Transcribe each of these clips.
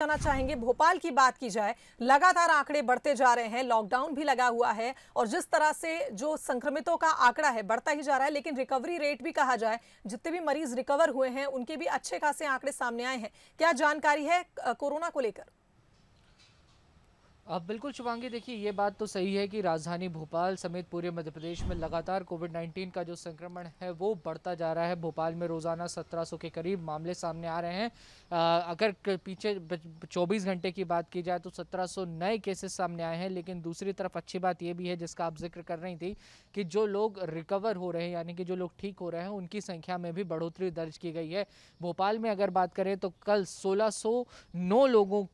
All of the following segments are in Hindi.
जाना चाहेंगे भोपाल की बात की जाए लगातार आंकड़े बढ़ते जा रहे हैं लॉकडाउन भी लगा हुआ है और जिस तरह से जो संक्रमितों का आंकड़ा है बढ़ता ही जा रहा है लेकिन रिकवरी रेट भी कहा जाए जितने भी मरीज रिकवर हुए हैं उनके भी अच्छे खासे आंकड़े सामने आए हैं क्या जानकारी है कोरोना को लेकर अब बिल्कुल शुभांगी देखिए ये बात तो सही है कि राजधानी भोपाल समेत पूरे मध्य प्रदेश में लगातार कोविड 19 का जो संक्रमण है वो बढ़ता जा रहा है भोपाल में रोज़ाना 1700 के करीब मामले सामने आ रहे हैं आ, अगर पीछे 24 घंटे की बात की जाए तो 1700 नए केसेस सामने आए हैं लेकिन दूसरी तरफ अच्छी बात ये भी है जिसका आप जिक्र कर रही थी कि जो लोग रिकवर हो रहे हैं यानी कि जो लोग ठीक हो रहे हैं उनकी संख्या में भी बढ़ोतरी दर्ज की गई है भोपाल में अगर बात करें तो कल सोलह लोगों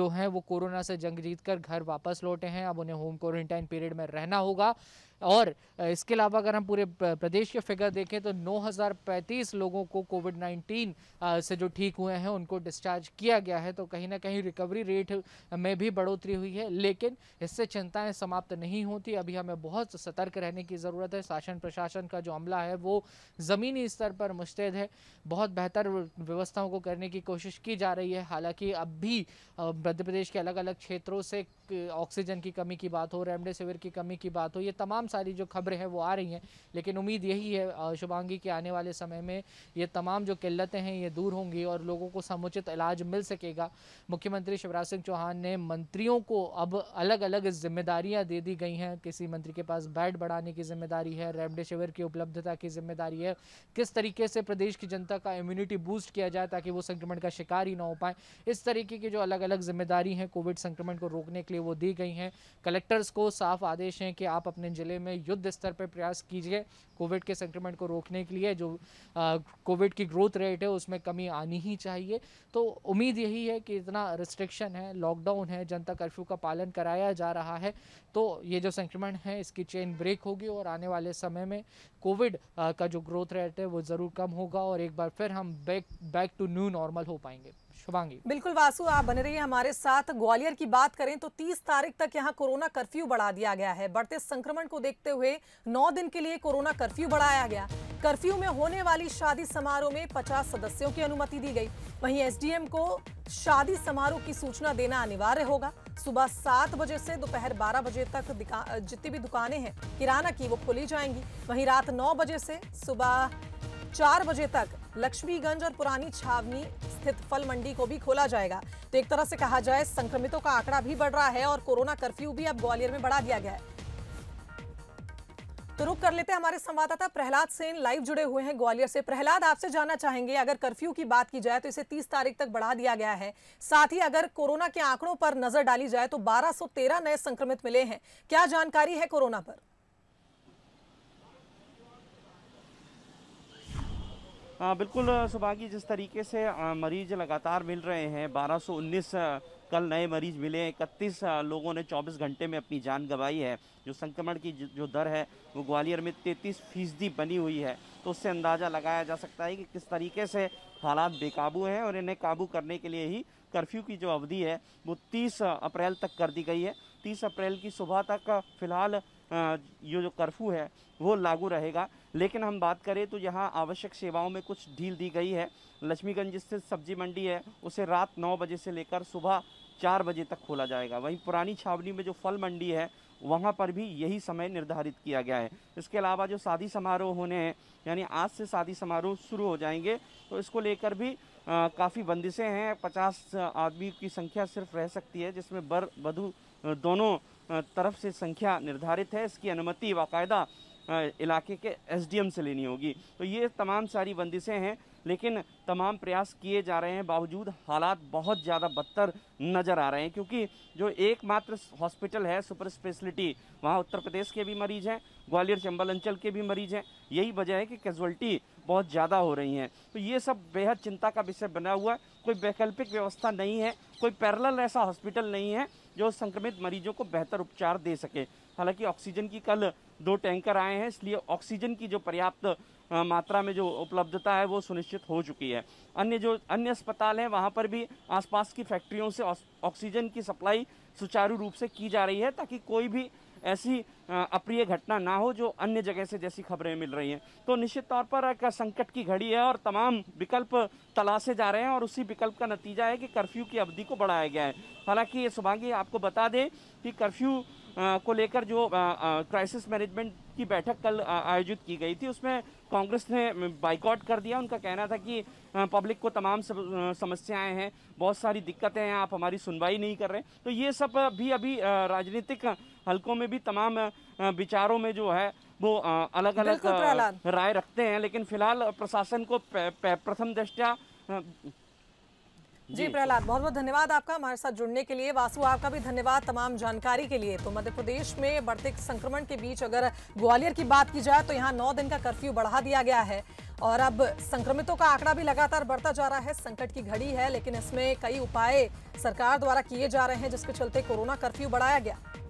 जो हैं वो कोरोना से जंग खरीद कर घर वापस लौटे हैं अब उन्हें होम क्वारंटाइन पीरियड में रहना होगा और इसके अलावा अगर हम पूरे प्रदेश के फिगर देखें तो 9035 लोगों को कोविड 19 से जो ठीक हुए हैं उनको डिस्चार्ज किया गया है तो कहीं ना कहीं रिकवरी रेट में भी बढ़ोतरी हुई है लेकिन इससे चिंताएं समाप्त नहीं होती अभी हमें बहुत सतर्क रहने की ज़रूरत है शासन प्रशासन का जो अमला है वो ज़मीनी स्तर पर मुस्तैद है बहुत बेहतर व्यवस्थाओं को करने की कोशिश की जा रही है हालांकि अब भी मध्य प्रदेश के अलग अलग क्षेत्रों से ऑक्सीजन की कमी की बात हो रेमडेसिविर की कमी की बात हो ये तमाम सारी जो खबरें हैं वो आ रही हैं लेकिन उम्मीद यही है शुभांगी के आने वाले समय में ये तमाम जो किल्लतें हैं ये दूर होंगी और लोगों को समुचित इलाज मिल सकेगा मुख्यमंत्री शिवराज सिंह चौहान ने मंत्रियों को अब अलग अलग जिम्मेदारियाँ दे दी गई हैं किसी मंत्री के पास बेड बढ़ाने की जिम्मेदारी है रेमडेसिविर की उपलब्धता की जिम्मेदारी है किस तरीके से प्रदेश की जनता का इम्यूनिटी बूस्ट किया जाए ताकि वो संक्रमण का शिकार ही ना हो पाए इस तरीके की जो अलग अलग जिम्मेदारी हैं कोविड संक्रमण को रोकने के लिए वो दी गई हैं कलेक्टर्स को साफ आदेश हैं कि आप अपने ज़िले में युद्ध स्तर पर प्रयास कीजिए कोविड के संक्रमण को रोकने के लिए जो कोविड की ग्रोथ रेट है उसमें कमी आनी ही चाहिए तो उम्मीद यही है कि इतना रिस्ट्रिक्शन है लॉकडाउन है जनता कर्फ्यू का पालन कराया जा रहा है तो ये जो संक्रमण है इसकी चेन ब्रेक होगी और आने वाले समय में कोविड का जो ग्रोथ रेट है वो ज़रूर कम होगा और एक बार फिर हम back back to new normal हो पाएंगे शुभांगी बिल्कुल वासु आप बने रहिए हमारे साथ ग्वालियर की बात करें तो 30 तारीख तक यहां कोरोना कर्फ्यू बढ़ा दिया गया है बढ़ते संक्रमण को देखते हुए 9 दिन के लिए कोरोना कर्फ्यू बढ़ाया गया कर्फ्यू में होने वाली शादी समारोह में 50 सदस्यों की अनुमति दी गई वहीं एसडीएम को शादी समारोह की सूचना देना अनिवार्य होगा सुबह सात बजे से दोपहर बारह बजे तक जितनी भी दुकानें हैं किराना की वो खोली जाएंगी वहीं रात नौ बजे से सुबह चार बजे तक लक्ष्मीगंज और पुरानी छावनी स्थित फल मंडी को भी खोला जाएगा तो एक तरह से कहा जाए संक्रमितों का आंकड़ा भी बढ़ रहा है और कोरोना कर्फ्यू भी अब ग्वालियर में बढ़ा दिया गया है तो रुक कर लेते हैं हमारे संवाददाता प्रहलाद सेन लाइव जुड़े हुए हैं ग्वालियर से प्रहलाद आपसे जानना चाहेंगे अगर कर्फ्यू की बात की जाए तो इसे 30 तारीख तक बढ़ा दिया गया है साथ ही अगर कोरोना के आंकड़ों पर नजर डाली जाए तो 1213 नए संक्रमित मिले हैं क्या जानकारी है कोरोना पर आ, बिल्कुल सुभागी जिस तरीके से आ, मरीज लगातार मिल रहे हैं 1219 कल नए मरीज मिले इकतीस लोगों ने 24 घंटे में अपनी जान गंवाई है जो संक्रमण की जो दर है वो ग्वालियर में 33 फीसदी बनी हुई है तो उससे अंदाज़ा लगाया जा सकता है कि किस तरीके से हालात बेकाबू हैं और इन्हें काबू करने के लिए ही कर्फ्यू की जो अवधि है वो तीस अप्रैल तक कर दी गई है तीस अप्रैल की सुबह तक फिलहाल ये जो कर्फ्यू है वो लागू रहेगा लेकिन हम बात करें तो यहाँ आवश्यक सेवाओं में कुछ ढील दी गई है लक्ष्मीगंज स्थित सब्जी मंडी है उसे रात नौ बजे से लेकर सुबह चार बजे तक खोला जाएगा वहीं पुरानी छावनी में जो फल मंडी है वहाँ पर भी यही समय निर्धारित किया गया है इसके अलावा जो शादी समारोह होने हैं यानी आज से शादी समारोह शुरू हो जाएंगे तो इसको लेकर भी काफ़ी बंदिशें हैं पचास आदमी की संख्या सिर्फ रह सकती है जिसमें बर वधु दोनों तरफ से संख्या निर्धारित है इसकी अनुमति बाकायदा इलाके के एसडीएम से लेनी होगी तो ये तमाम सारी बंदिशें हैं लेकिन तमाम प्रयास किए जा रहे हैं बावजूद हालात बहुत ज़्यादा बदतर नज़र आ रहे हैं क्योंकि जो एकमात्र हॉस्पिटल है सुपर स्पेशलिटी वहाँ उत्तर प्रदेश के भी मरीज़ हैं ग्वालियर चंबल अंचल के भी मरीज़ हैं यही वजह है कि कैजुअल्टी बहुत ज़्यादा हो रही हैं तो ये सब बेहद चिंता का विषय बना हुआ है कोई वैकल्पिक व्यवस्था नहीं है कोई पैरल ऐसा हॉस्पिटल नहीं है जो संक्रमित मरीजों को बेहतर उपचार दे सके हालांकि ऑक्सीजन की कल दो टैंकर आए हैं इसलिए ऑक्सीजन की जो पर्याप्त मात्रा में जो उपलब्धता है वो सुनिश्चित हो चुकी है अन्य जो अन्य अस्पताल हैं वहाँ पर भी आसपास की फैक्ट्रियों से ऑक्सीजन की सप्लाई सुचारू रूप से की जा रही है ताकि कोई भी ऐसी अप्रिय घटना ना हो जो अन्य जगह से जैसी खबरें मिल रही हैं तो निश्चित तौर पर एक संकट की घड़ी है और तमाम विकल्प तलाशे जा रहे हैं और उसी विकल्प का नतीजा है कि कर्फ्यू की अवधि को बढ़ाया गया है हालांकि ये सुभागी आपको बता दें कि कर्फ्यू को लेकर जो क्राइसिस मैनेजमेंट की बैठक कल आयोजित की गई थी उसमें कांग्रेस ने बाइकआउट कर दिया उनका कहना था कि पब्लिक को तमाम समस्याएं हैं बहुत सारी दिक्कतें हैं आप हमारी सुनवाई नहीं कर रहे तो ये सब भी अभी राजनीतिक हलकों में भी तमाम विचारों में जो है वो अलग अलग राय रखते हैं लेकिन फिलहाल प्रशासन को प्रथम दृष्टया जी प्रहलाद बहुत बहुत धन्यवाद आपका हमारे साथ जुड़ने के लिए वासु आपका भी धन्यवाद तमाम जानकारी के लिए तो मध्य प्रदेश में बढ़ते संक्रमण के बीच अगर ग्वालियर की बात की जाए तो यहाँ नौ दिन का कर्फ्यू बढ़ा दिया गया है और अब संक्रमितों का आंकड़ा भी लगातार बढ़ता जा रहा है संकट की घड़ी है लेकिन इसमें कई उपाय सरकार द्वारा किए जा रहे हैं जिसके चलते कोरोना कर्फ्यू बढ़ाया गया